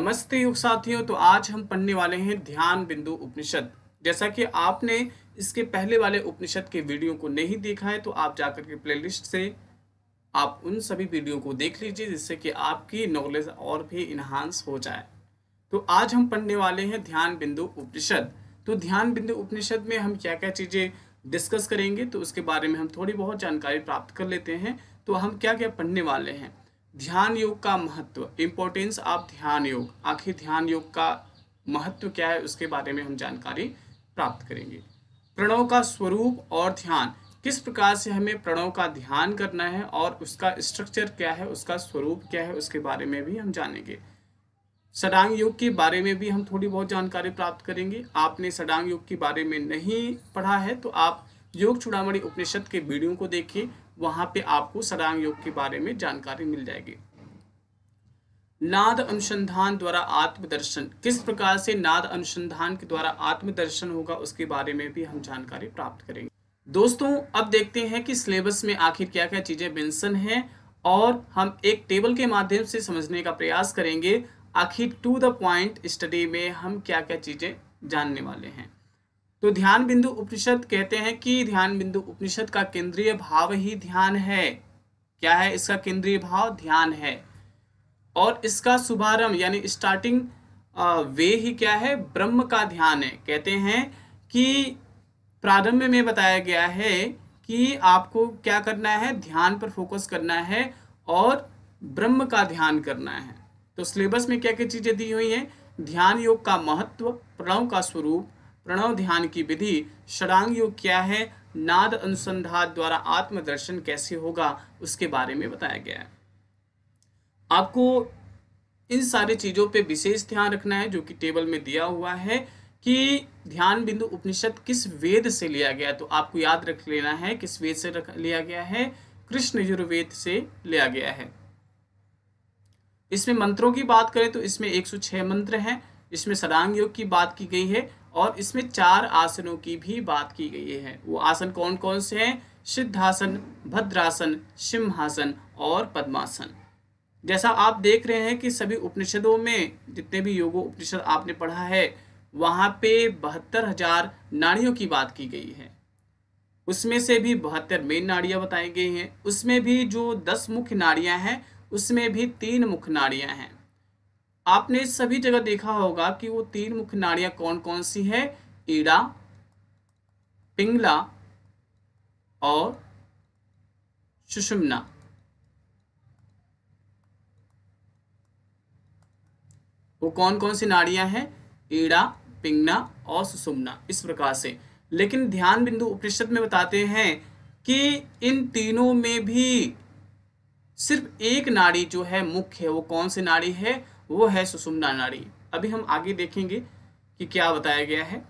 नमस्ते योग साथियों तो आज हम पढ़ने वाले हैं ध्यान बिंदु उपनिषद जैसा कि आपने इसके पहले वाले उपनिषद के वीडियो को नहीं देखा है तो आप जाकर के प्लेलिस्ट से आप उन सभी वीडियो को देख लीजिए जिससे कि आपकी नॉलेज और भी इन्हांस हो जाए तो आज हम पढ़ने वाले हैं ध्यान बिंदु उपनिषद तो ध्यान बिंदु उपनिषद में हम क्या क्या चीज़ें डिस्कस करेंगे तो उसके बारे में हम थोड़ी बहुत जानकारी प्राप्त कर लेते हैं तो हम क्या क्या पढ़ने वाले हैं ध्यान योग का महत्व इम्पोर्टेंस ऑफ ध्यान योग आखिर ध्यान योग का महत्व क्या है उसके बारे में हम जानकारी प्राप्त करेंगे प्रणव का स्वरूप और ध्यान किस प्रकार से हमें प्रणव का ध्यान करना है और उसका स्ट्रक्चर क्या है उसका स्वरूप क्या है उसके बारे में भी हम जानेंगे सडांग योग के बारे में भी हम थोड़ी बहुत जानकारी प्राप्त करेंगे आपने सडांग योग के बारे में नहीं पढ़ा है तो आप योग चुड़ामी उपनिषद के वीडियो को देखिए वहां पे आपको सदांग योग के बारे में जानकारी मिल जाएगी नाद अनुसंधान द्वारा आत्मदर्शन किस प्रकार से नाद अनुसंधान के द्वारा आत्मदर्शन होगा उसके बारे में भी हम जानकारी प्राप्त करेंगे दोस्तों अब देखते हैं कि सिलेबस में आखिर क्या क्या चीजें मेंशन है और हम एक टेबल के माध्यम से समझने का प्रयास करेंगे आखिर टू द पॉइंट स्टडी में हम क्या क्या चीजें जानने वाले हैं तो ध्यान बिंदु उपनिषद कहते हैं कि ध्यान बिंदु उपनिषद का केंद्रीय भाव ही ध्यान है क्या है इसका केंद्रीय भाव ध्यान है और इसका शुभारंभ यानी स्टार्टिंग वे ही क्या है ब्रह्म का ध्यान है कहते हैं कि प्रारंभ में बताया गया है कि आपको क्या करना है ध्यान पर फोकस करना है और ब्रह्म का ध्यान करना है तो सिलेबस में क्या क्या चीज़ें दी हुई हैं ध्यान योग का महत्व प्रणव का स्वरूप प्रणव ध्यान की विधि षडांग योग क्या है नाद अनुसंधान द्वारा आत्मदर्शन कैसे होगा उसके बारे में बताया गया है आपको इन सारी चीज़ों पे विशेष ध्यान रखना है जो कि टेबल में दिया हुआ है कि ध्यान बिंदु उपनिषद किस वेद से लिया गया तो आपको याद रख लेना है किस वेद से रख लिया गया है कृष्ण यजुर्वेद से लिया गया है इसमें मंत्रों की बात करें तो इसमें 106 मंत्र हैं इसमें सदांग योग की बात की गई है और इसमें चार आसनों की भी बात की गई है वो आसन कौन कौन से हैं सिद्धासन भद्रासन सिंहासन और पद्मासन जैसा आप देख रहे हैं कि सभी उपनिषदों में जितने भी योगो उपनिषद आपने पढ़ा है वहाँ पे बहत्तर हजार नाड़ियों की बात की गई है उसमें से भी बहत्तर मेन नाड़ियाँ बताई गई हैं उसमें भी जो दस मुख्य नाड़ियाँ हैं उसमें भी तीन मुख्य नाड़ियाँ हैं आपने सभी जगह देखा होगा कि वो तीन मुख्य नाड़ियां कौन कौन सी है ईड़ा पिंगला और सुषुमना वो कौन कौन सी नाड़ियां हैं ईड़ा पिंगना और सुषुमना इस प्रकार से लेकिन ध्यान बिंदु उपनिषद में बताते हैं कि इन तीनों में भी सिर्फ एक नाड़ी जो है मुख्य है वो कौन सी नाड़ी है वो है सुषुम्ना नाड़ी अभी हम आगे देखेंगे कि क्या बताया गया है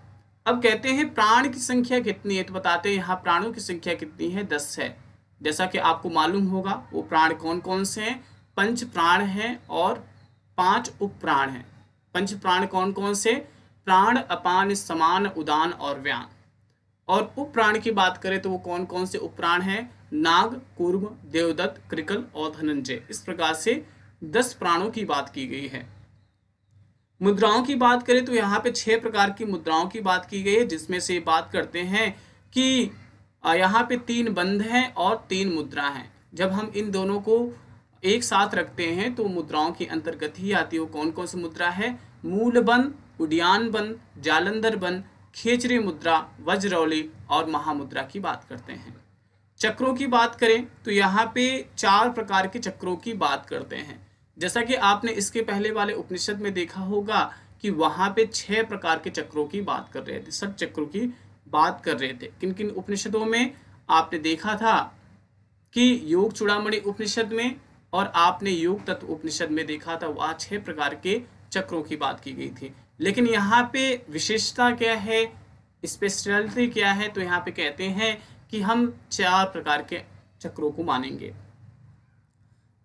अब कहते हैं प्राण की संख्या कितनी है तो बताते हैं यहाँ प्राणों की संख्या कितनी है दस है जैसा कि आपको मालूम होगा वो प्राण कौन कौन से हैं पंच प्राण हैं और पांच उप प्राण हैं पंच प्राण कौन कौन से प्राण अपान समान उदान और व्यान और उप प्राण की बात करें तो वो कौन कौन से उप प्राण हैं नाग कुर्म देवदत्त क्रिकल और धनंजय इस प्रकार से दस प्राणों की बात की गई है मुद्राओं की बात करें तो यहाँ पे छह प्रकार की मुद्राओं की बात की गई है जिसमें से बात करते हैं कि यहाँ पे तीन बंध हैं और तीन मुद्रा हैं जब हम इन दोनों को एक साथ रखते हैं तो मुद्राओं के अंतर्गत ही आती हो कौन कौन सी मुद्रा है मूल बन उडियान बन जालंधर बन खेचरी मुद्रा वज्रौली और महामुद्रा की बात करते हैं चक्रों की बात करें तो यहाँ पे चार प्रकार के चक्रों की बात करते हैं जैसा कि आपने इसके पहले वाले उपनिषद में देखा होगा कि वहां पे छह प्रकार के चक्रों की बात कर रहे थे सब चक्रों की बात कर रहे थे किन किन उपनिषदों में आपने देखा था कि योग चूड़ामणि उपनिषद में और आपने योग तत्व उपनिषद में देखा था वहां छह प्रकार के चक्रों की बात की गई थी लेकिन यहाँ पे विशेषता क्या है स्पेशलिटी क्या है तो यहाँ पे कहते हैं कि हम चार प्रकार के चक्रों को मानेंगे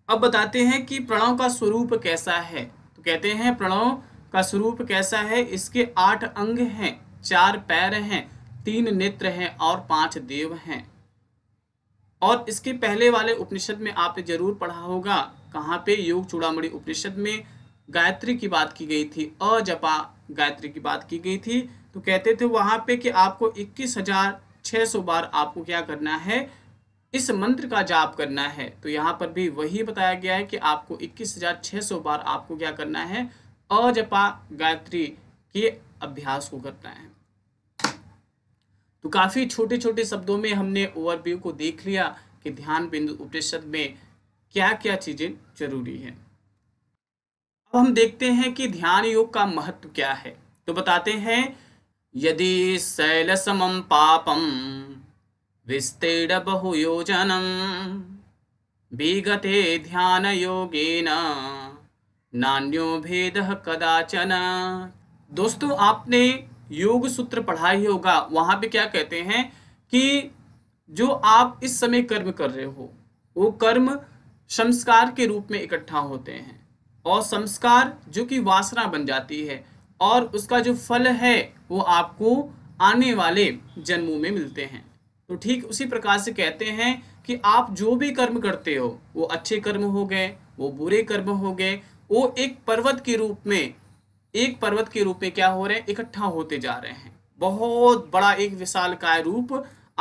अब बताते हैं कि प्रणव का स्वरूप कैसा है तो कहते हैं प्रणव का स्वरूप कैसा है इसके आठ अंग हैं चार पैर हैं तीन नेत्र हैं और पांच देव हैं और इसके पहले वाले उपनिषद में आपने जरूर पढ़ा होगा कहाँ पे योग चूड़ामी उपनिषद में गायत्री की बात की गई थी अजपा गायत्री की बात की गई थी तो कहते थे वहां पे कि आपको इक्कीस हजार छह सौ बार आपको क्या करना है इस मंत्र का जाप करना है तो यहाँ पर भी वही बताया गया है कि आपको 21,600 बार आपको क्या करना है अजपा गायत्री के अभ्यास को करना है तो काफ़ी छोटे छोटे शब्दों में हमने ओवरव्यू को देख लिया कि ध्यान बिंदु उपनिषद में क्या क्या चीज़ें जरूरी है अब हम देखते हैं कि ध्यान योग का महत्व क्या है तो बताते हैं यदि शैल समम पापम विस्तीर्णबहुयोजनं विगते ध्यानयोगेन नान्यो भेद कदाचन दोस्तों आपने योग सूत्र पढ़ा ही होगा वहां पे क्या कहते हैं कि जो आप इस समय कर्म कर रहे हो वो कर्म संस्कार के रूप में इकट्ठा होते हैं और संस्कार जो कि वासना बन जाती है और उसका जो फल है वो आपको आने वाले जन्मों में मिलते हैं तो ठीक उसी प्रकार से कहते हैं कि आप जो भी कर्म करते हो वो अच्छे कर्म हो गए वो बुरे कर्म हो गए वो एक पर्वत के रूप में एक पर्वत के रूप में क्या हो रहे हैं इकट्ठा होते जा रहे हैं बहुत बड़ा एक विशाल काय रूप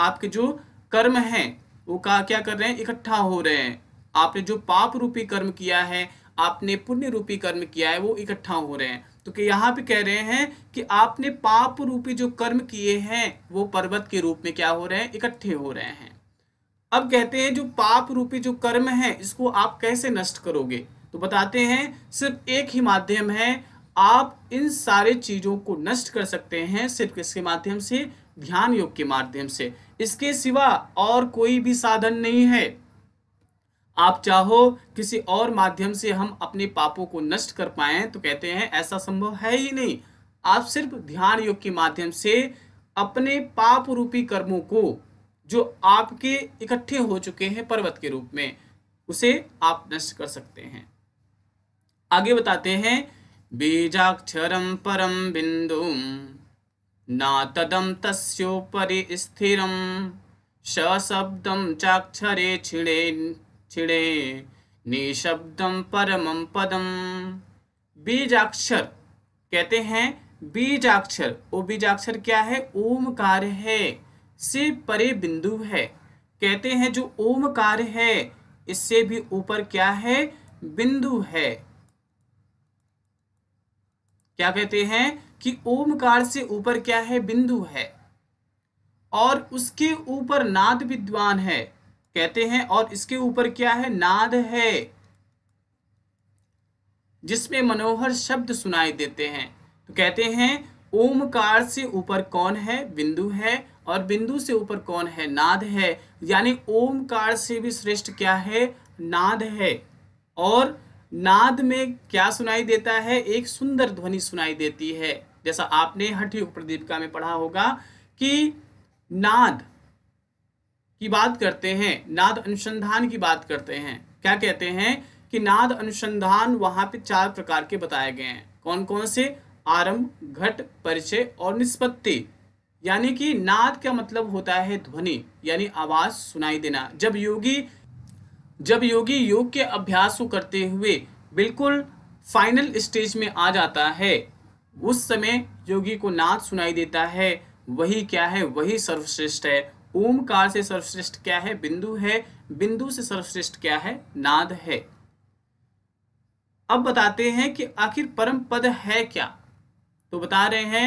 आपके जो कर्म हैं वो का क्या कर रहे हैं इकट्ठा हो रहे हैं आपने जो पाप रूपी कर्म किया है आपने पुण्य रूपी कर्म किया है वो इकट्ठा हो रहे हैं तो कि यहाँ पे कह रहे हैं कि आपने पाप रूपी जो कर्म किए हैं वो पर्वत के रूप में क्या हो रहे हैं इकट्ठे हो रहे हैं अब कहते हैं जो पाप रूपी जो कर्म है इसको आप कैसे नष्ट करोगे तो बताते हैं सिर्फ एक ही माध्यम है आप इन सारे चीज़ों को नष्ट कर सकते हैं सिर्फ किसके माध्यम से ध्यान योग के माध्यम से इसके सिवा और कोई भी साधन नहीं है आप चाहो किसी और माध्यम से हम अपने पापों को नष्ट कर पाए तो कहते हैं ऐसा संभव है ही नहीं आप सिर्फ ध्यान योग के माध्यम से अपने पाप रूपी कर्मों को जो आपके इकट्ठे हो चुके हैं पर्वत के रूप में उसे आप नष्ट कर सकते हैं आगे बताते हैं बीजाक्षरम परम बिंदु ना तदम तस्ोपरि स्थिरम शब्दम चाक्षरे छिड़े छिड़े निशब्दम परमम पदम बीजाक्षर कहते हैं बीजाक्षर वो बीजाक्षर क्या है ओमकार है से परे बिंदु है कहते हैं जो ओमकार है इससे भी ऊपर क्या है बिंदु है क्या कहते हैं कि ओमकार से ऊपर क्या है बिंदु है और उसके ऊपर नाद विद्वान है कहते हैं और इसके ऊपर क्या है नाद है जिसमें मनोहर शब्द सुनाई देते हैं तो कहते हैं ओमकार से ऊपर कौन है बिंदु है और बिंदु से ऊपर कौन है नाद है यानी ओमकार से भी श्रेष्ठ क्या है नाद है और नाद में क्या सुनाई देता है एक सुंदर ध्वनि सुनाई देती है जैसा आपने हठयोग प्रदीपिका में पढ़ा होगा कि नाद की बात करते हैं नाद अनुसंधान की बात करते हैं क्या कहते हैं कि नाद अनुसंधान वहां पे चार प्रकार के बताए गए हैं कौन कौन से आरंभ घट परिचय और निष्पत्ति यानी कि नाद का मतलब होता है ध्वनि यानी आवाज सुनाई देना जब योगी जब योगी योग के अभ्यास को करते हुए बिल्कुल फाइनल स्टेज में आ जाता है उस समय योगी को नाद सुनाई देता है वही क्या है वही सर्वश्रेष्ठ है ओमकार से सर्वश्रेष्ठ क्या है बिंदु है बिंदु से सर्वश्रेष्ठ क्या है नाद है अब बताते हैं कि आखिर परम पद है क्या तो बता रहे हैं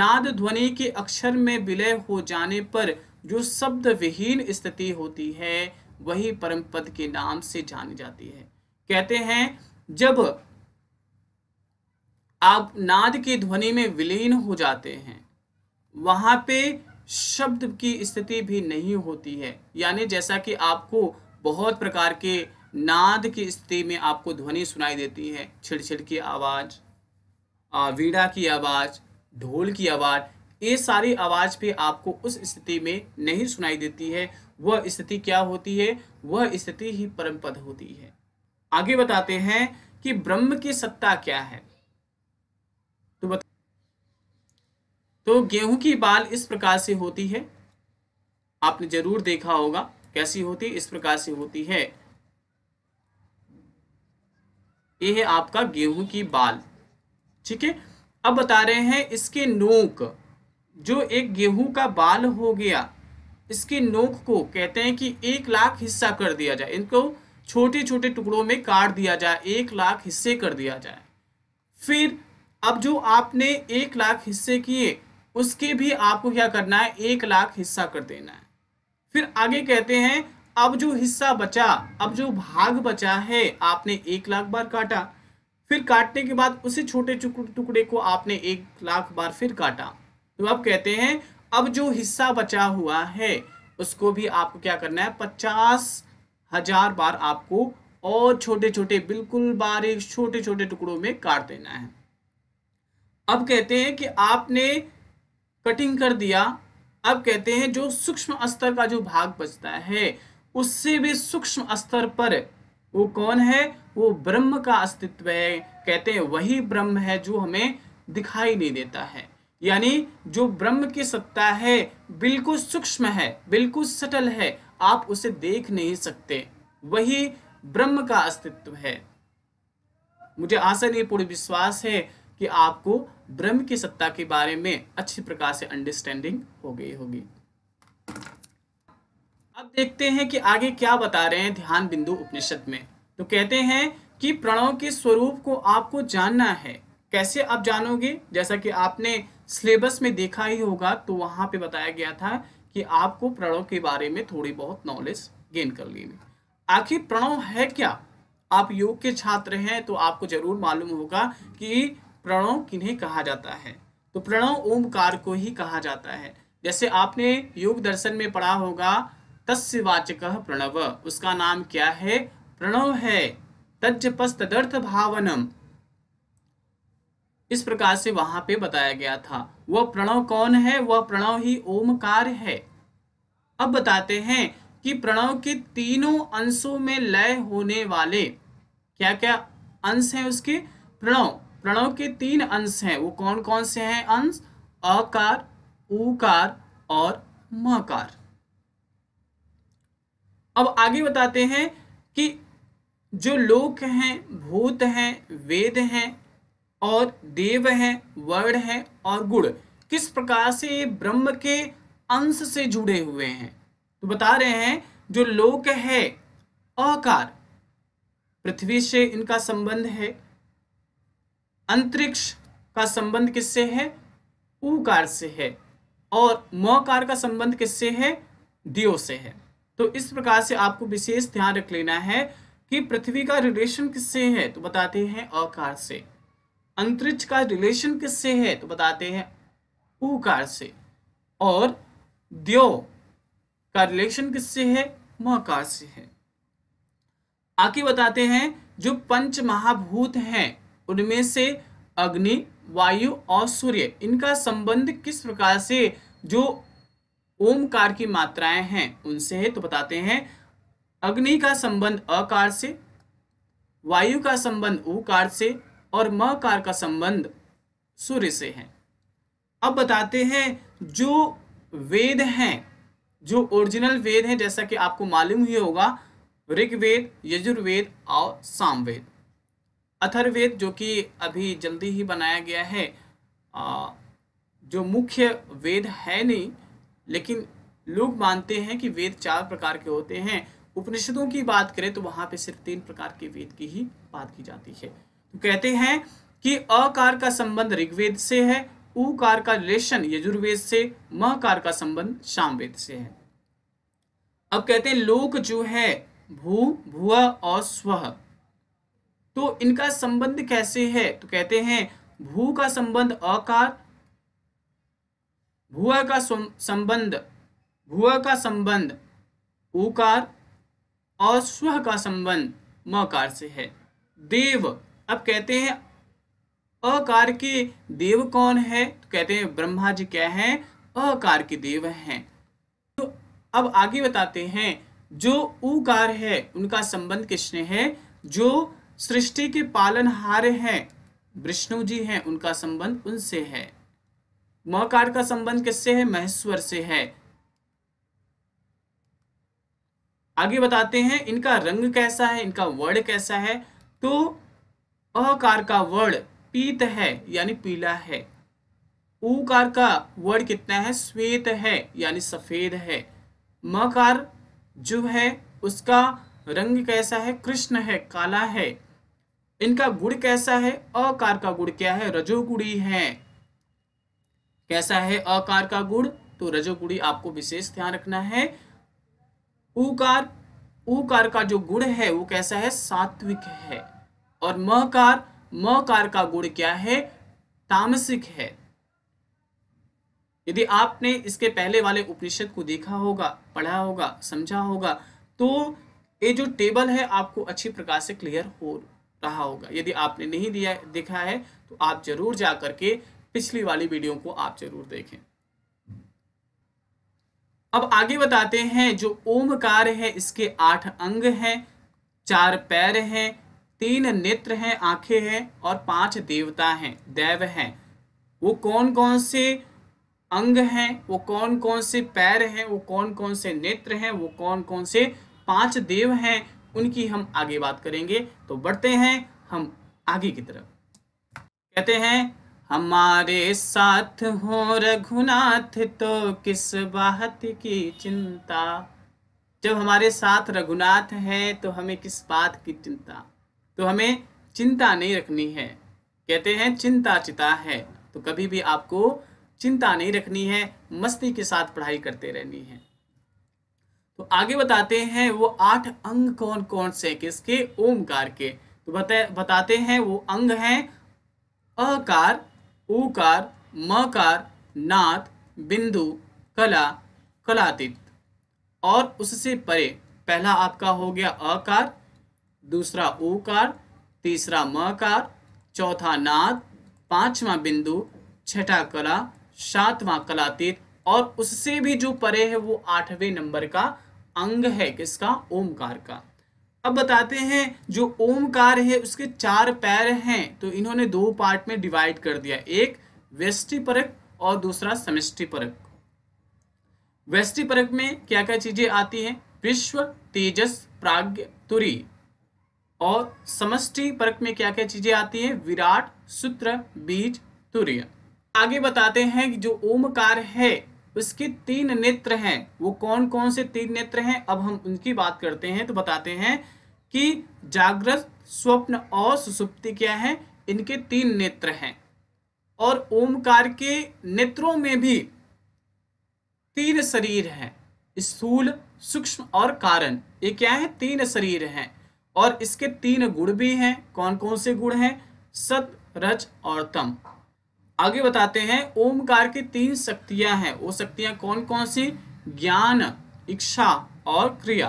नाद ध्वनि के अक्षर में विलय हो जाने पर जो शब्द विहीन स्थिति होती है वही परम पद के नाम से जानी जाती है कहते हैं जब आप नाद की ध्वनि में विलीन हो जाते हैं वहां पे शब्द की स्थिति भी नहीं होती है यानी जैसा कि आपको बहुत प्रकार के नाद की स्थिति में आपको ध्वनि सुनाई देती है छिड़छिड़ की आवाज़ वीड़ा की आवाज़ ढोल की आवाज़ ये सारी आवाज़ भी आपको उस स्थिति में नहीं सुनाई देती है वह स्थिति क्या होती है वह स्थिति ही परम पद होती है आगे बताते हैं कि ब्रह्म की सत्ता क्या है तो बता तो गेहूं की बाल इस प्रकार से होती है आपने जरूर देखा होगा कैसी होती इस प्रकार से होती है ये है आपका गेहूं की बाल ठीक है अब बता रहे हैं इसके नोक जो एक गेहूं का बाल हो गया इसके नोक को कहते हैं कि एक लाख हिस्सा कर दिया जाए इनको छोटे छोटे टुकड़ों में काट दिया जाए एक लाख हिस्से कर दिया जाए फिर अब जो आपने एक लाख हिस्से किए उसके भी आपको क्या करना है एक लाख हिस्सा कर देना है फिर आगे कहते हैं अब जो हिस्सा बचा अब जो भाग बचा है आपने एक लाख बार काटा फिर काटने के बाद उसी छोटे टुकड़े को आपने एक लाख बार फिर काटा तो अब कहते हैं अब जो हिस्सा बचा हुआ है उसको भी आपको क्या करना है पचास हजार बार आपको और छोटे छोटे बिल्कुल बारीक छोटे छोटे टुकड़ों में काट देना है अब कहते हैं कि आपने कटिंग कर दिया अब कहते हैं जो सूक्ष्म स्तर का जो भाग बचता है उससे भी सूक्ष्म स्तर पर वो कौन है वो ब्रह्म का अस्तित्व है कहते हैं वही ब्रह्म है जो हमें दिखाई नहीं देता है यानी जो ब्रह्म की सत्ता है बिल्कुल सूक्ष्म है बिल्कुल सटल है आप उसे देख नहीं सकते वही ब्रह्म का अस्तित्व है मुझे आशा नहीं पूर्ण विश्वास है कि आपको ब्रह्म की सत्ता के बारे में अच्छी प्रकार से अंडरस्टैंडिंग हो गई होगी अब देखते हैं कि आगे क्या बता रहे हैं ध्यान बिंदु उपनिषद में तो कहते हैं कि प्रणव के स्वरूप को आपको जानना है कैसे आप जानोगे जैसा कि आपने सिलेबस में देखा ही होगा तो वहां पे बताया गया था कि आपको प्रणव के बारे में थोड़ी बहुत नॉलेज गेन कर लेनी आखिर प्रणव है क्या आप योग के छात्र हैं तो आपको जरूर मालूम होगा कि प्रणव किन्हें कहा जाता है तो प्रणव ओमकार को ही कहा जाता है जैसे आपने योग दर्शन में पढ़ा होगा तस्वाचक प्रणव उसका नाम क्या है प्रणव है तजपस तदर्थ भावनम इस प्रकार से वहां पे बताया गया था वह प्रणव कौन है वह प्रणव ही ओमकार है अब बताते हैं कि प्रणव के तीनों अंशों में लय होने वाले क्या क्या अंश हैं उसके प्रणव प्रणव के तीन अंश हैं वो कौन कौन से हैं अंश अकार उकार और मकार अब आगे बताते हैं कि जो लोक हैं भूत हैं वेद हैं और देव हैं वर्ण हैं और गुण किस प्रकार से ब्रह्म के अंश से जुड़े हुए हैं तो बता रहे हैं जो लोक है अकार पृथ्वी से इनका संबंध है अंतरिक्ष का संबंध किससे है ऊकार से है और मकार का संबंध किससे है दियो से है तो इस प्रकार से आपको विशेष ध्यान रख लेना है कि पृथ्वी का रिलेशन किससे है तो बताते हैं अकार से अंतरिक्ष का रिलेशन किससे है तो बताते हैं ऊकार से और दियो का रिलेशन किससे है मकार से है आगे बताते हैं जो पंच महाभूत हैं उनमें से अग्नि वायु और सूर्य इनका संबंध किस प्रकार से जो ओमकार की मात्राएं हैं उनसे है तो बताते हैं अग्नि का संबंध अकार से वायु का संबंध उकार से और मकार का संबंध सूर्य से है अब बताते हैं जो वेद हैं जो ओरिजिनल वेद हैं जैसा कि आपको मालूम ही होगा ऋग्वेद यजुर्वेद और सामवेद अथर्वेद जो कि अभी जल्दी ही बनाया गया है आ, जो मुख्य वेद है नहीं लेकिन लोग मानते हैं कि वेद चार प्रकार के होते हैं उपनिषदों की बात करें तो वहां पे सिर्फ तीन प्रकार के वेद की ही बात की जाती है तो कहते हैं कि अकार का संबंध ऋग्वेद से है उकार का रिलेशन यजुर्वेद से मकार का संबंध सामवेद से है अब कहते हैं लोक जो है भू भुआ और स्व तो इनका संबंध कैसे है तो कहते हैं भू का संबंध अकार भूआ का संबंध भूआ का संबंध उकार और स्व का संबंध मकार से है देव अब कहते हैं अकार के देव कौन है तो कहते हैं ब्रह्मा जी क्या हैं अकार के देव हैं तो अब आगे बताते हैं जो उकार है उनका संबंध किसने है जो सृष्टि के पालनहार हैं विष्णु जी हैं उनका संबंध उनसे है महाकार का संबंध किससे है महेश्वर से है आगे बताते हैं इनका रंग कैसा है इनका वर्ण कैसा है तो अकार का वर्ण पीत है यानी पीला है ऊकार का वर्ण कितना है श्वेत है यानी सफेद है मकार जो है उसका रंग कैसा है कृष्ण है काला है इनका गुण कैसा है अकार का गुण क्या है रजोगुड़ी है कैसा है अकार का गुण तो रजोगुड़ी आपको विशेष ध्यान रखना है उकार उकार का जो गुण है वो कैसा है सात्विक है और महकार महकार का गुण क्या है तामसिक है यदि आपने इसके पहले वाले उपनिषद को देखा होगा पढ़ा होगा समझा होगा तो ये जो टेबल है आपको अच्छी प्रकार से क्लियर हो रहा होगा यदि आपने नहीं दिया देखा है तो आप जरूर जा करके पिछली वाली वीडियो को आप जरूर देखें अब आगे बताते हैं जो ओमकार है इसके आठ अंग हैं चार पैर हैं तीन नेत्र हैं आंखें हैं और पांच देवता हैं देव हैं वो कौन कौन से अंग हैं वो कौन कौन से पैर हैं वो कौन कौन से नेत्र हैं वो कौन कौन से पांच देव हैं उनकी हम आगे बात करेंगे तो बढ़ते हैं हम आगे की तरफ कहते हैं हमारे साथ हो रघुनाथ तो किस बात की चिंता जब हमारे साथ रघुनाथ है तो हमें किस बात की चिंता तो हमें चिंता नहीं रखनी है कहते हैं चिंता चिता है तो कभी भी आपको चिंता नहीं रखनी है मस्ती के साथ पढ़ाई करते रहनी है तो आगे बताते हैं वो आठ अंग कौन कौन से किसके ओमकार के तो बता बताते हैं वो अंग हैं अकार उकार मकार नाथ बिंदु कला कलातीत और उससे परे पहला आपका हो गया अकार दूसरा उकार तीसरा मकार चौथा नाद पांचवा बिंदु छठा कला सातवां कलातीत और उससे भी जो परे है वो आठवें नंबर का अंग है किसका ओमकार का अब बताते हैं जो ओमकार है उसके चार पैर हैं तो इन्होंने दो पार्ट में डिवाइड कर दिया एक व्यष्टिपरक और दूसरा समष्टिपरक परक में क्या क्या चीजें आती हैं विश्व तेजस प्राग्ञ तुरी और समष्टि परक में क्या क्या चीजें आती हैं विराट सूत्र बीज तुरी आगे बताते हैं कि जो ओमकार है उसके तीन नेत्र हैं वो कौन कौन से तीन नेत्र हैं अब हम उनकी बात करते हैं तो बताते हैं कि जागृत स्वप्न और सुसुप्ति क्या है इनके तीन नेत्र हैं और ओमकार के नेत्रों में भी तीन शरीर हैं स्थूल सूक्ष्म और कारण ये क्या है तीन शरीर हैं और इसके तीन गुण भी हैं कौन कौन से गुण हैं सत रज और तम आगे बताते हैं ओमकार की तीन शक्तियां हैं वो शक्तियां कौन कौन सी ज्ञान इच्छा और क्रिया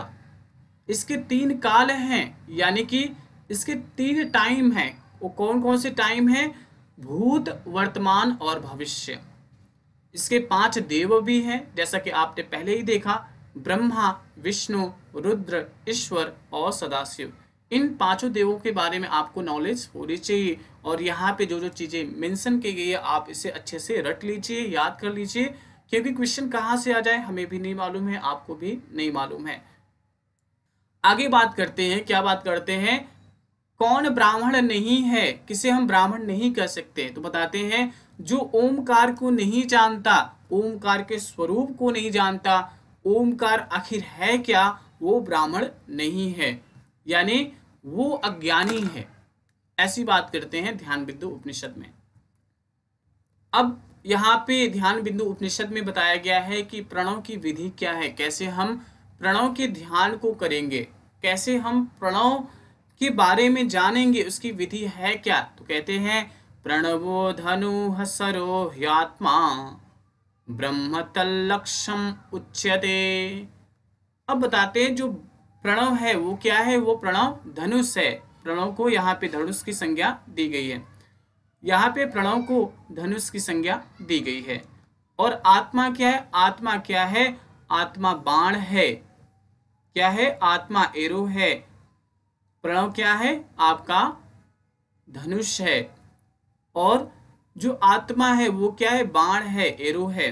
इसके तीन काल हैं यानी कि इसके तीन टाइम हैं वो कौन कौन से टाइम हैं भूत वर्तमान और भविष्य इसके पांच देव भी हैं जैसा कि आपने पहले ही देखा ब्रह्मा विष्णु रुद्र ईश्वर और सदाशिव इन पांचों देवों के बारे में आपको नॉलेज होनी चाहिए और यहाँ पे जो जो चीज़ें मेंशन की गई है आप इसे अच्छे से रट लीजिए याद कर लीजिए क्योंकि क्वेश्चन कहाँ से आ जाए हमें भी नहीं मालूम है आपको भी नहीं मालूम है आगे बात करते हैं क्या बात करते हैं कौन ब्राह्मण नहीं है किसे हम ब्राह्मण नहीं कह सकते तो बताते हैं जो ओमकार को नहीं जानता ओमकार के स्वरूप को नहीं जानता ओमकार आखिर है क्या वो ब्राह्मण नहीं है यानी वो अज्ञानी है ऐसी बात करते हैं ध्यान बिंदु उपनिषद में अब यहाँ पे ध्यान बिंदु उपनिषद में बताया गया है कि प्रणव की विधि क्या है कैसे हम प्रणव के ध्यान को करेंगे कैसे हम प्रणव के बारे में जानेंगे उसकी विधि है क्या तो कहते हैं प्रणवो धनु हसरो ह्यात्मा ब्रह्म तलक्षम उच्यते अब बताते हैं जो प्रणव है वो क्या है वो प्रणव धनुष है प्रणव को यहाँ पे धनुष की संज्ञा दी गई है यहाँ पे प्रणव को धनुष की संज्ञा दी गई है और आत्मा क्या है आत्मा क्या है आत्मा बाण है क्या है आत्मा एरो है प्रणव क्या है आपका धनुष है और जो आत्मा है वो क्या है बाण है एरो है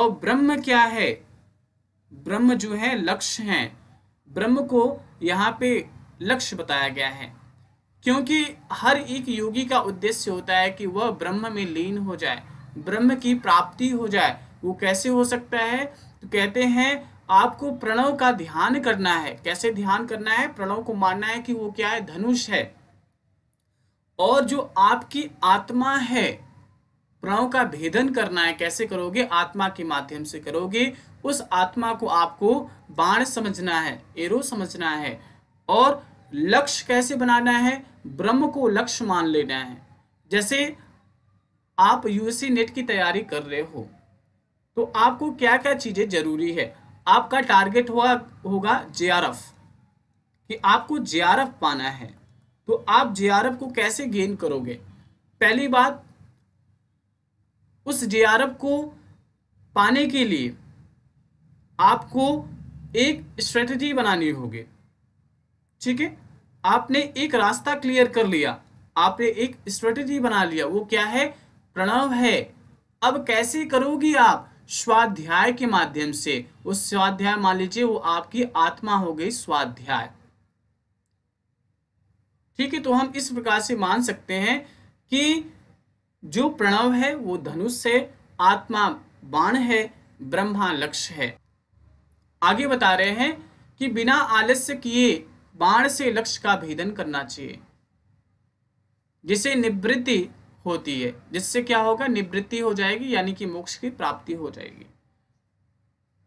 और ब्रह्म क्या है ब्रह्म जो है लक्ष्य है ब्रह्म को यहाँ पे लक्ष्य बताया गया है क्योंकि हर एक योगी का उद्देश्य होता है कि वह ब्रह्म में लीन हो जाए ब्रह्म की प्राप्ति हो जाए वो कैसे हो सकता है तो कहते हैं आपको प्रणव का ध्यान करना है कैसे ध्यान करना है प्रणव को मानना है कि वो क्या है धनुष है और जो आपकी आत्मा है प्रणव का भेदन करना है कैसे करोगे आत्मा के माध्यम से करोगे उस आत्मा को आपको बाण समझना है एरो समझना है और लक्ष्य कैसे बनाना है ब्रह्म को लक्ष्य मान लेना है जैसे आप यूएससी नेट की तैयारी कर रहे हो तो आपको क्या क्या चीज़ें ज़रूरी है आपका टारगेट हुआ होगा जे कि आपको जे पाना है तो आप जे को कैसे गेन करोगे पहली बात उस जे को पाने के लिए आपको एक स्ट्रेटजी बनानी होगी ठीक है आपने एक रास्ता क्लियर कर लिया आपने एक स्ट्रेटेजी बना लिया वो क्या है प्रणव है अब कैसे करोगी आप स्वाध्याय के माध्यम से उस स्वाध्याय मान लीजिए वो आपकी आत्मा हो गई स्वाध्याय ठीक है तो हम इस प्रकार से मान सकते हैं कि जो प्रणव है वो धनुष है आत्मा बाण है ब्रह्मा लक्ष्य है आगे बता रहे हैं कि बिना आलस्य किए बाण से लक्ष्य का भेदन करना चाहिए जिसे निवृत्ति होती है जिससे क्या होगा निवृत्ति हो जाएगी यानी कि मोक्ष की प्राप्ति हो जाएगी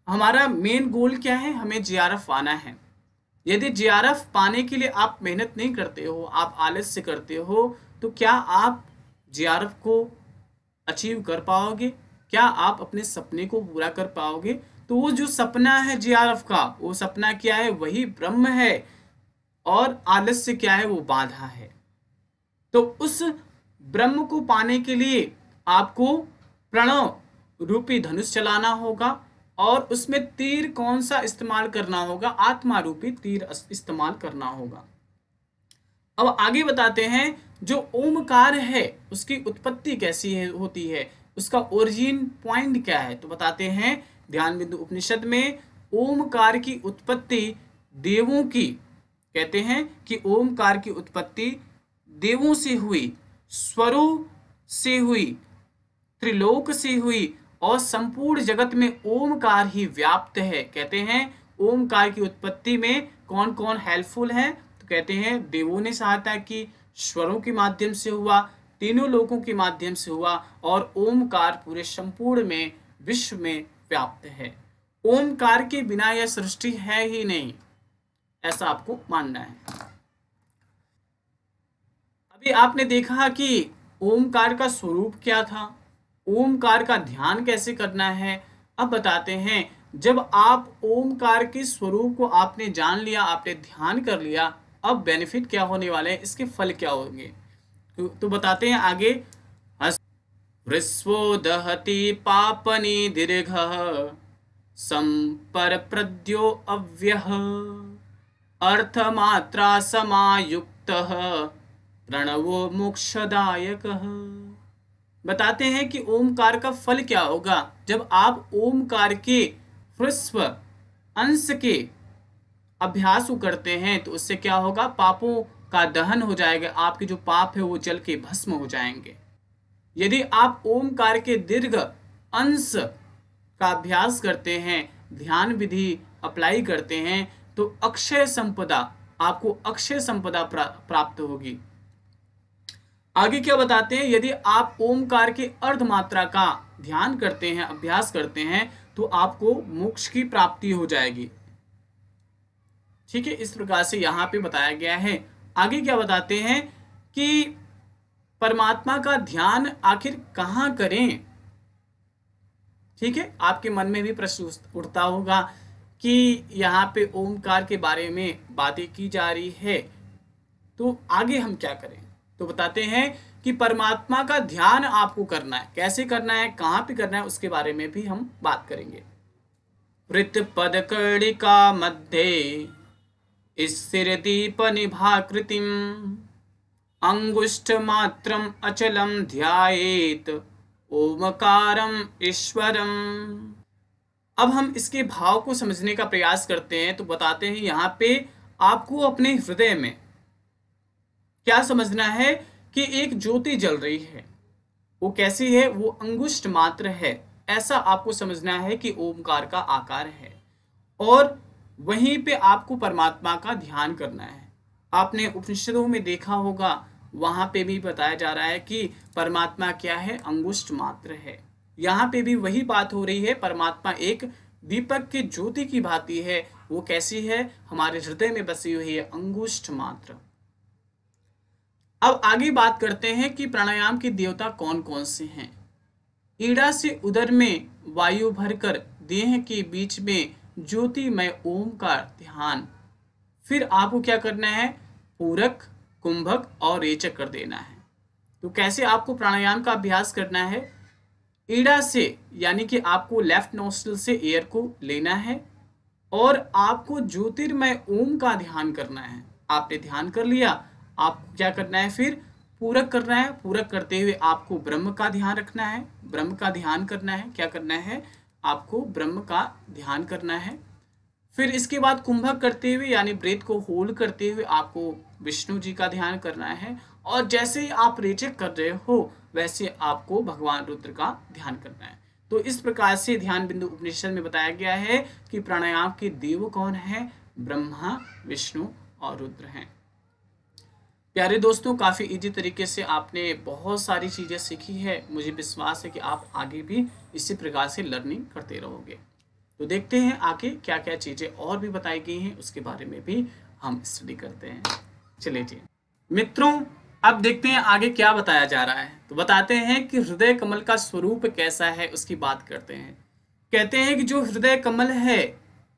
हमारा मेन गोल क्या है हमें जे आना है यदि जे पाने के लिए आप मेहनत नहीं करते हो आप आलस से करते हो तो क्या आप जे को अचीव कर पाओगे क्या आप अपने सपने को पूरा कर पाओगे तो वो जो सपना है जे का वो सपना क्या है वही ब्रह्म है और आलस्य क्या है वो बाधा है तो उस ब्रह्म को पाने के लिए आपको प्रणव रूपी धनुष चलाना होगा और उसमें तीर कौन सा इस्तेमाल करना होगा आत्मा रूपी तीर इस्तेमाल करना होगा अब आगे बताते हैं जो ओमकार है उसकी उत्पत्ति कैसी है होती है उसका ओरिजिन पॉइंट क्या है तो बताते हैं ध्यान बिंदु उपनिषद में ओमकार की उत्पत्ति देवों की कहते हैं कि ओमकार की उत्पत्ति देवों से हुई स्वरों से हुई त्रिलोक से हुई और संपूर्ण जगत में ओमकार ही व्याप्त है कहते हैं ओमकार की उत्पत्ति में कौन कौन हेल्पफुल है तो कहते हैं देवों ने सहायता की स्वरों के माध्यम से हुआ तीनों लोगों के माध्यम से हुआ और ओमकार पूरे संपूर्ण में विश्व में व्याप्त है ओमकार के बिना यह सृष्टि है ही नहीं ऐसा आपको मानना है अभी आपने देखा कि ओमकार का स्वरूप क्या था ओमकार का ध्यान कैसे करना है अब बताते हैं जब आप ओमकार के स्वरूप को आपने जान लिया आपने ध्यान कर लिया अब बेनिफिट क्या होने वाले हैं इसके फल क्या होंगे तो, तो बताते हैं आगे ह्रस्वो पापनी दीर्घ संपर प्रद्यो अव्यह अर्थमात्रा समायुक्त प्रणवो मोक्षदायक बताते हैं कि ओमकार का फल क्या होगा जब आप ओमकार के ह्रस्व अंश के अभ्यास करते हैं तो उससे क्या होगा पापों का दहन हो जाएगा आपके जो पाप है वो जल के भस्म हो जाएंगे यदि आप ओमकार के दीर्घ अंश का अभ्यास करते हैं ध्यान विधि अप्लाई करते हैं तो अक्षय संपदा आपको अक्षय संपदा प्राप्त होगी आगे क्या बताते हैं यदि आप ओमकार के अर्ध मात्रा का ध्यान करते हैं अभ्यास करते हैं तो आपको मोक्ष की प्राप्ति हो जाएगी ठीक है इस प्रकार से यहां पे बताया गया है आगे क्या बताते हैं कि परमात्मा का ध्यान आखिर कहां करें ठीक है आपके मन में भी प्रश्न उठता होगा कि यहाँ पे ओमकार के बारे में बातें की जा रही है तो आगे हम क्या करें तो बताते हैं कि परमात्मा का ध्यान आपको करना है कैसे करना है कहाँ पे करना है उसके बारे में भी हम बात करेंगे वृत्त पद कर्णिका मध्य सिर दीप निभा कृतिम अंगुष्ठ मात्रम अचलम ध्यात ओमकारम ईश्वरम अब हम इसके भाव को समझने का प्रयास करते हैं तो बताते हैं यहाँ पे आपको अपने हृदय में क्या समझना है कि एक ज्योति जल रही है वो कैसी है वो अंगुष्ट मात्र है ऐसा आपको समझना है कि ओमकार का आकार है और वहीं पे आपको परमात्मा का ध्यान करना है आपने उपनिषदों में देखा होगा वहां पे भी बताया जा रहा है कि परमात्मा क्या है अंगुष्ट मात्र है यहाँ पे भी वही बात हो रही है परमात्मा एक दीपक की ज्योति की भांति है वो कैसी है हमारे हृदय में बसी हुई है अंगुष्ठ मात्र अब आगे बात करते हैं कि प्राणायाम के देवता कौन कौन से हैं ईड़ा से उदर में वायु भरकर देह के बीच में ज्योतिमय ओम का ध्यान फिर आपको क्या करना है पूरक कुंभक और रेचक कर देना है तो कैसे आपको प्राणायाम का अभ्यास करना है ईड़ा से यानी कि आपको लेफ्ट नोस्टल से एयर को लेना है और आपको ज्योतिर्मय ओम का ध्यान करना है आपने ध्यान कर लिया आपको क्या करना है फिर पूरक करना है पूरक करते हुए आपको ब्रह्म का ध्यान रखना है ब्रह्म का ध्यान करना है क्या करना है आपको ब्रह्म का ध्यान करना है फिर इसके बाद कुंभक करते हुए यानी ब्रेथ को होल्ड करते हुए आपको विष्णु जी का ध्यान करना है और जैसे ही आप रेचक कर रहे हो वैसे आपको भगवान रुद्र का ध्यान करना है तो इस प्रकार से ध्यान बिंदु उपनिषद में बताया गया है कि प्राणायाम के देव कौन है ब्रह्मा विष्णु और रुद्र हैं प्यारे दोस्तों काफ़ी इजी तरीके से आपने बहुत सारी चीज़ें सीखी है मुझे विश्वास है कि आप आगे भी इसी प्रकार से लर्निंग करते रहोगे तो देखते हैं आगे क्या क्या चीज़ें और भी बताई गई हैं उसके बारे में भी हम स्टडी करते हैं चलिए जी मित्रों अब देखते हैं आगे क्या बताया जा रहा है तो बताते हैं कि हृदय कमल का स्वरूप कैसा है उसकी बात करते हैं कहते हैं कि जो हृदय कमल है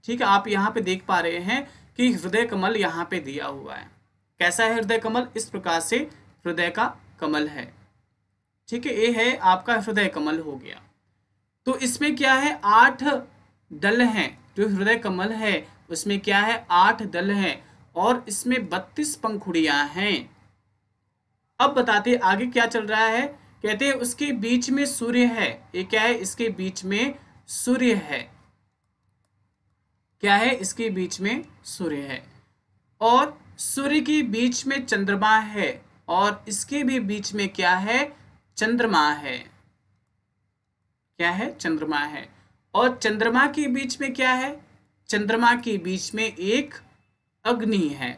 ठीक है आप यहाँ पे देख पा रहे हैं कि हृदय कमल यहाँ पे दिया हुआ है कैसा है हृदय कमल इस प्रकार से हृदय का कमल है ठीक है ये है आपका हृदय कमल हो गया तो इसमें क्या है आठ दल हैं जो हृदय कमल है उसमें क्या है आठ दल हैं और इसमें बत्तीस पंखुड़िया हैं अब बताते आगे क्या चल रहा है कहते हैं उसके बीच में सूर्य है ये क्या है इसके बीच में सूर्य है क्या है इसके बीच में सूर्य है और सूर्य के बीच में चंद्रमा है और इसके भी बीच में क्या है चंद्रमा है क्या है चंद्रमा है और चंद्रमा के बीच में क्या है चंद्रमा के बीच में एक अग्नि है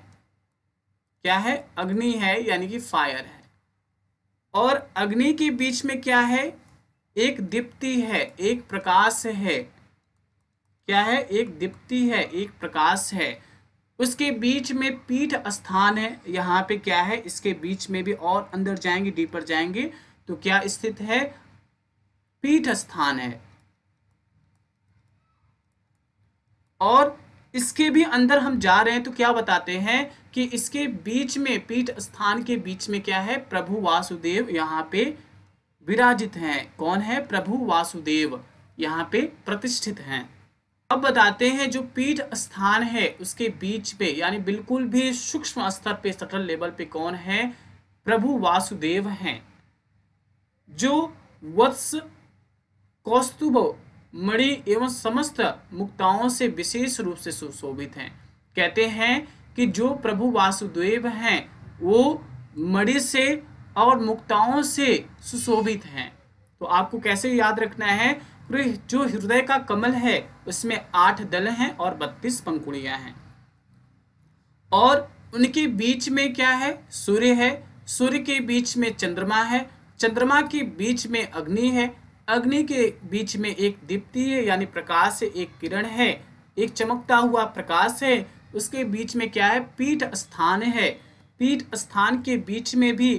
क्या है अग्नि है यानी कि फायर है और अग्नि के बीच में क्या है एक दीप्ति है एक प्रकाश है क्या है एक दीप्ति है एक प्रकाश है उसके बीच में पीठ स्थान है यहाँ पे क्या है इसके बीच में भी और अंदर जाएंगे डीपर जाएंगे तो क्या स्थित है पीठ स्थान है और इसके भी अंदर हम जा रहे हैं तो क्या बताते हैं कि इसके बीच में पीठ स्थान के बीच में क्या है प्रभु वासुदेव यहाँ पे विराजित हैं कौन है प्रभु वासुदेव यहाँ पे प्रतिष्ठित हैं अब बताते हैं जो पीठ स्थान है उसके बीच पे यानी बिल्कुल भी सूक्ष्म स्तर पे सटल लेवल पे कौन है प्रभु वासुदेव हैं जो वत्स कौस्तुभ मणि एवं समस्त मुक्ताओं से विशेष रूप से सुशोभित हैं कहते हैं कि जो प्रभु वासुदेव हैं वो मणि से और मुक्ताओं से सुशोभित हैं तो आपको कैसे याद रखना है जो हृदय का कमल है उसमें आठ दल हैं और बत्तीस पंखुड़ियां हैं और उनके बीच में क्या है सूर्य है सूर्य के बीच में चंद्रमा है चंद्रमा के बीच में अग्नि है अग्नि के बीच में एक दीप्तीय यानी प्रकाश से एक किरण है एक चमकता हुआ प्रकाश है उसके बीच में क्या है पीठ स्थान है पीठ स्थान के बीच में भी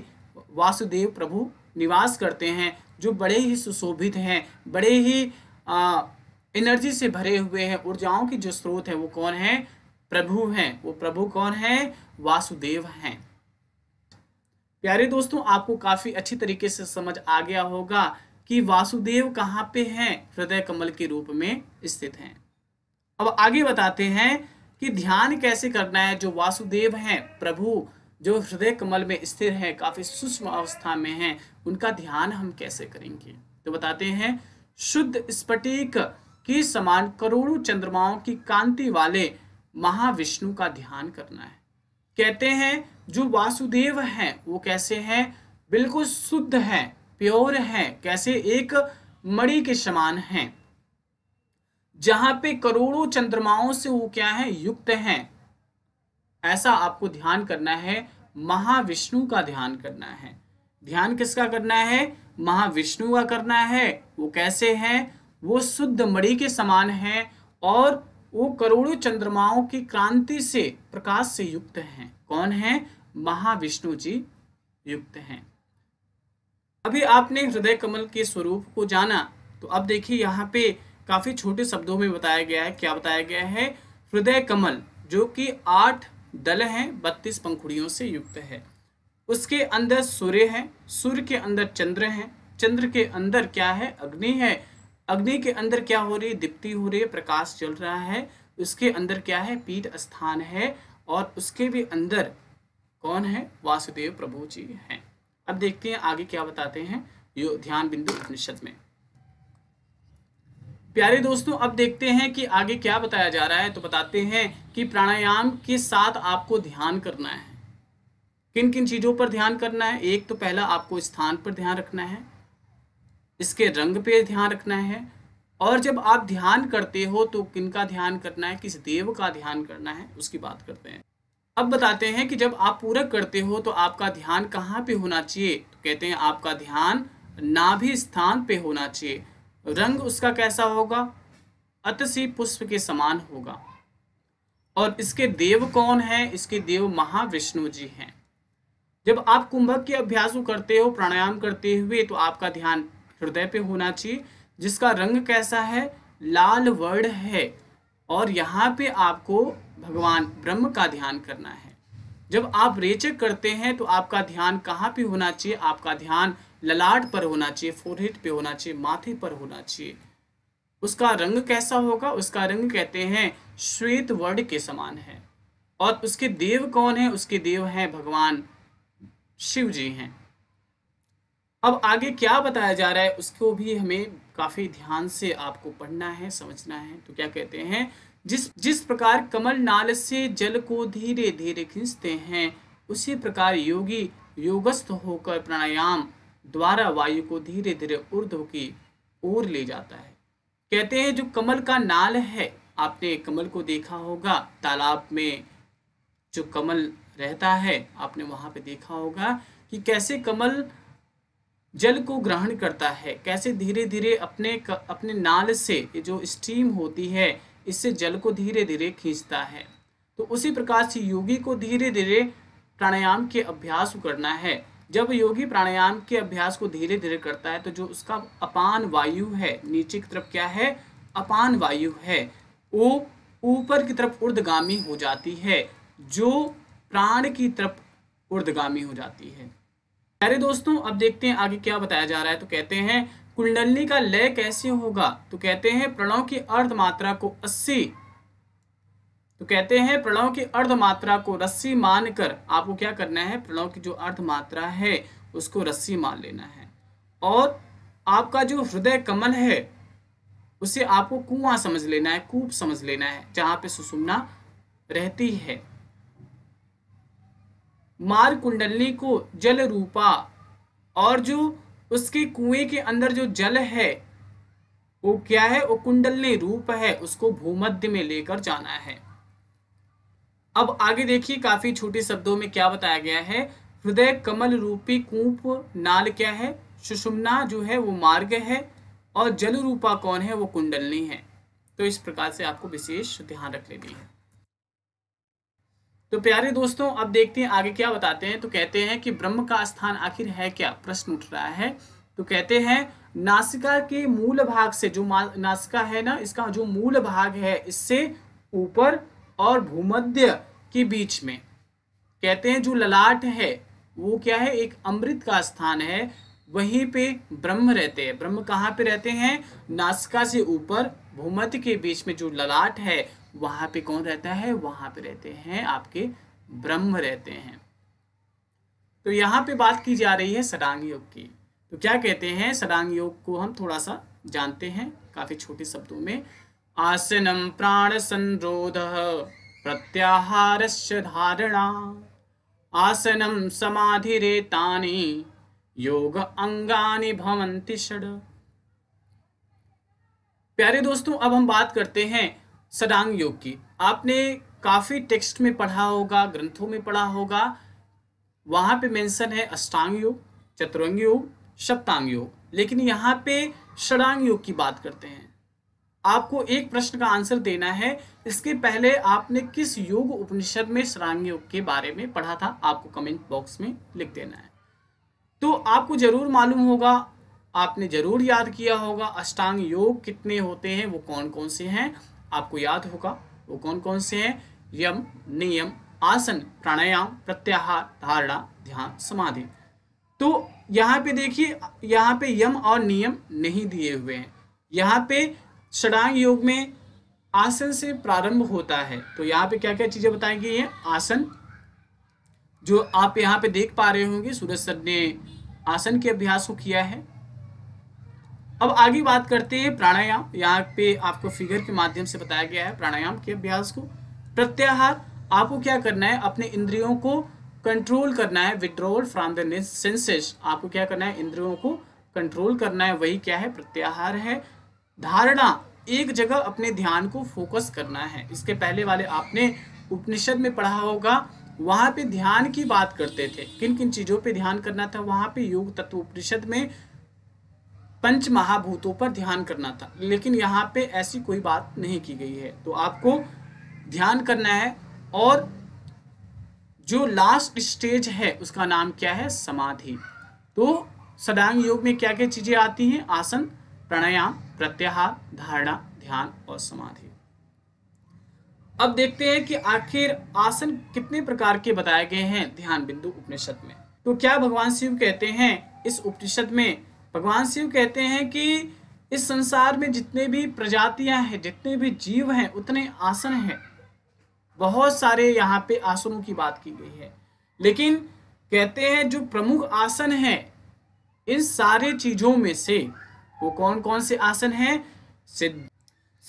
वासुदेव प्रभु निवास करते हैं जो बड़े ही सुशोभित हैं बड़े ही आ, एनर्जी से भरे हुए हैं ऊर्जाओं की जो स्रोत है वो कौन है प्रभु हैं वो प्रभु कौन है वासुदेव हैं प्यारे दोस्तों आपको काफ़ी अच्छी तरीके से समझ आ गया होगा कि वासुदेव कहाँ पे हैं हृदय कमल के रूप में स्थित हैं अब आगे बताते हैं कि ध्यान कैसे करना है जो वासुदेव हैं प्रभु जो हृदय कमल में स्थिर हैं काफ़ी सूक्ष्म अवस्था में हैं उनका ध्यान हम कैसे करेंगे तो बताते हैं शुद्ध स्फटिक के समान करोड़ों चंद्रमाओं की कांति वाले महाविष्णु का ध्यान करना है कहते हैं जो वासुदेव हैं वो कैसे हैं बिल्कुल शुद्ध हैं प्योर है कैसे एक मणि के समान है जहां पे करोड़ों चंद्रमाओं से वो क्या है युक्त है ऐसा आपको ध्यान करना है महाविष्णु का ध्यान करना है ध्यान किसका करना है महाविष्णु का करना है वो कैसे हैं वो शुद्ध मणि के समान है और वो करोड़ों चंद्रमाओं की क्रांति से प्रकाश से युक्त हैं कौन है महाविष्णु जी युक्त हैं अभी आपने हृदय कमल के स्वरूप को जाना तो अब देखिए यहाँ पे काफ़ी छोटे शब्दों में बताया गया है क्या बताया गया है हृदय कमल जो कि आठ दल हैं बत्तीस पंखुड़ियों से युक्त है उसके अंदर सूर्य है सूर्य के अंदर चंद्र है चंद्र के अंदर क्या है अग्नि है अग्नि के अंदर क्या हो रही है दीप्ति हो रही है प्रकाश चल रहा है उसके अंदर क्या है पीठ स्थान है और उसके भी अंदर कौन है वासुदेव प्रभु जी हैं अब देखते हैं आगे क्या बताते हैं यो ध्यान बिंदु उपनिषद में प्यारे दोस्तों अब देखते हैं कि आगे क्या बताया जा रहा है तो बताते हैं कि प्राणायाम के साथ आपको ध्यान करना है किन किन चीज़ों पर ध्यान करना है एक तो पहला आपको स्थान पर ध्यान रखना है इसके रंग पे ध्यान रखना है और जब आप ध्यान करते हो तो किन का ध्यान करना है किस देव का ध्यान करना है उसकी बात करते हैं अब बताते हैं कि जब आप पूरक करते हो तो आपका ध्यान कहाँ पे होना चाहिए तो कहते हैं आपका ध्यान नाभि स्थान पे होना चाहिए रंग उसका कैसा होगा अतसी पुष्प के समान होगा और इसके देव कौन है इसके देव महाविष्णु जी हैं जब आप कुंभक के अभ्यास करते हो प्राणायाम करते हुए तो आपका ध्यान हृदय पे होना चाहिए जिसका रंग कैसा है लाल वर्ण है और यहाँ पे आपको भगवान ब्रह्म का ध्यान करना है जब आप रेचक करते हैं तो आपका ध्यान कहाँ पे होना चाहिए आपका ध्यान ललाट पर होना चाहिए फोरहेट पे होना चाहिए माथे पर होना चाहिए उसका रंग कैसा होगा उसका रंग कहते हैं श्वेत वर्ण के समान है और उसके देव कौन है उसके देव हैं भगवान शिव जी हैं अब आगे क्या बताया जा रहा है उसको भी हमें काफ़ी ध्यान से आपको पढ़ना है समझना है तो क्या कहते हैं जिस जिस प्रकार कमल नाल से जल को धीरे धीरे खींचते हैं उसी प्रकार योगी योगस्थ होकर प्राणायाम द्वारा वायु को धीरे धीरे ऊर्ध्व की ओर ले जाता है कहते हैं जो कमल का नाल है आपने कमल को देखा होगा तालाब में जो कमल रहता है आपने वहाँ पे देखा होगा कि कैसे कमल जल को ग्रहण करता है कैसे धीरे धीरे अपने अपने नाल से जो स्टीम होती है इससे जल को धीरे धीरे खींचता है तो उसी प्रकार से योगी को धीरे धीरे प्राणायाम के अभ्यास करना है जब योगी प्राणायाम के अभ्यास को धीरे धीरे करता है तो जो उसका अपान वायु है नीचे की तरफ क्या है अपान वायु है वो ऊपर की तरफ उर्दगामी हो जाती है जो प्राण की तरफ उर्दगामी हो जाती है अरे दोस्तों अब देखते हैं आगे क्या बताया जा रहा है तो कहते हैं कुंडलनी का लय कैसे होगा तो कहते हैं प्रणव की अर्ध मात्रा को अस्सी तो कहते हैं प्रणव की अर्ध मात्रा को रस्सी मानकर आपको क्या करना है प्रणव की जो अर्ध मात्रा है उसको रस्सी मान लेना है और आपका जो हृदय कमल है उसे आपको कुआ समझ लेना है कूप समझ लेना है जहां पे सुसुमना रहती है मार कुंडली को जल रूपा और जो उसके कुएं के अंदर जो जल है वो क्या है वो कुंडलनी रूप है उसको भूमध्य में लेकर जाना है अब आगे देखिए काफी छोटे शब्दों में क्या बताया गया है हृदय कमल रूपी कूप नाल क्या है सुषुमना जो है वो मार्ग है और जल रूपा कौन है वो कुंडलनी है तो इस प्रकार से आपको विशेष ध्यान रख लेनी है तो प्यारे दोस्तों अब देखते हैं आगे क्या बताते हैं तो कहते हैं कि ब्रह्म का स्थान आखिर है क्या प्रश्न उठ रहा है तो कहते हैं नासिका के मूल भाग से जो नासिका है ना इसका जो मूल भाग है इससे ऊपर और भूमध्य के बीच में कहते हैं जो ललाट है वो क्या है एक अमृत का स्थान है वहीं पे ब्रह्म रहते हैं ब्रह्म कहाँ पे रहते हैं नासिका से ऊपर भूमध्य के बीच में जो ललाट है वहां पे कौन रहता है वहां पे रहते हैं आपके ब्रह्म रहते हैं तो यहाँ पे बात की जा रही है सडांग योग की तो क्या कहते हैं सडांग योग को हम थोड़ा सा जानते हैं काफ़ी छोटे शब्दों में आसनम प्राण संरोध प्रत्याहार धारणा आसनम समाधि रेता योग अंगानी भवंती षड प्यारे दोस्तों अब हम बात करते हैं सदांग योग की आपने काफ़ी टेक्स्ट में पढ़ा होगा ग्रंथों में पढ़ा होगा वहां पे मेंशन है अष्टांग योग चतुरंग योग सप्तांग योग लेकिन यहाँ पे षडांग योग की बात करते हैं आपको एक प्रश्न का आंसर देना है इसके पहले आपने किस योग उपनिषद में षडांग योग के बारे में पढ़ा था आपको कमेंट बॉक्स में लिख देना है तो आपको जरूर मालूम होगा आपने जरूर याद किया होगा अष्टांग योग कितने होते हैं वो कौन कौन से हैं आपको याद होगा वो कौन कौन से हैं यम नियम आसन प्राणायाम प्रत्याहार धारणा ध्यान समाधि तो यहाँ पे देखिए यहाँ पे यम और नियम नहीं दिए हुए हैं यहाँ पे षडांग योग में आसन से प्रारंभ होता है तो यहाँ पे क्या क्या चीज़ें बताई गई है आसन जो आप यहाँ पे देख पा रहे होंगे सूरज सर ने आसन के अभ्यास को किया है अब आगे बात करते हैं प्राणायाम यहाँ पे आपको फिगर के माध्यम से बताया गया है प्राणायाम के अभ्यास को प्रत्याहार आपको क्या करना है अपने इंद्रियों को कंट्रोल करना है विड्रोवल फ्रॉम द सेंसेस आपको क्या करना है इंद्रियों को कंट्रोल करना है वही क्या है प्रत्याहार है धारणा एक जगह अपने ध्यान को फोकस करना है इसके पहले वाले आपने उपनिषद में पढ़ा होगा वहाँ पे ध्यान की बात करते थे किन किन चीज़ों पे ध्यान करना था वहाँ पे योग तत्व उपनिषद में पंच महाभूतों पर ध्यान करना था लेकिन यहाँ पे ऐसी कोई बात नहीं की गई है तो आपको ध्यान करना है और जो लास्ट स्टेज है उसका नाम क्या है समाधि तो सदांग योग में क्या क्या चीज़ें आती हैं आसन प्राणायाम प्रत्याहार धारणा ध्यान और समाधि अब देखते हैं कि आखिर आसन कितने प्रकार के बताए गए हैं ध्यान बिंदु उपनिषद में तो क्या भगवान शिव कहते हैं इस उपनिषद में भगवान शिव कहते हैं कि इस संसार में जितने भी प्रजातियां हैं जितने भी जीव हैं उतने आसन हैं बहुत सारे यहाँ पे आसनों की बात की गई है लेकिन कहते हैं जो प्रमुख आसन हैं इन सारे चीजों में से वो कौन कौन से आसन हैं सिद्ध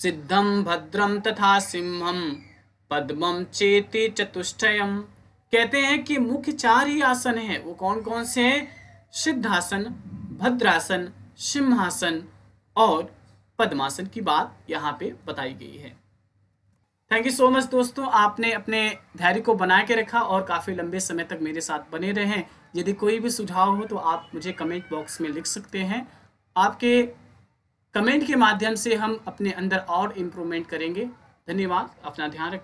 सिद्धम भद्रम तथा सिंहम पद्मम चेते चतुष्टयम कहते हैं कि मुख्य चार ही आसन हैं वो कौन कौन से हैं सिद्धासन भद्रासन सिंहासन और पद्मासन की बात यहाँ पे बताई गई है थैंक यू सो मच दोस्तों आपने अपने धैर्य को बना के रखा और काफ़ी लंबे समय तक मेरे साथ बने रहे यदि कोई भी सुझाव हो तो आप मुझे कमेंट बॉक्स में लिख सकते हैं आपके कमेंट के माध्यम से हम अपने अंदर और इम्प्रूवमेंट करेंगे धन्यवाद अपना ध्यान रखें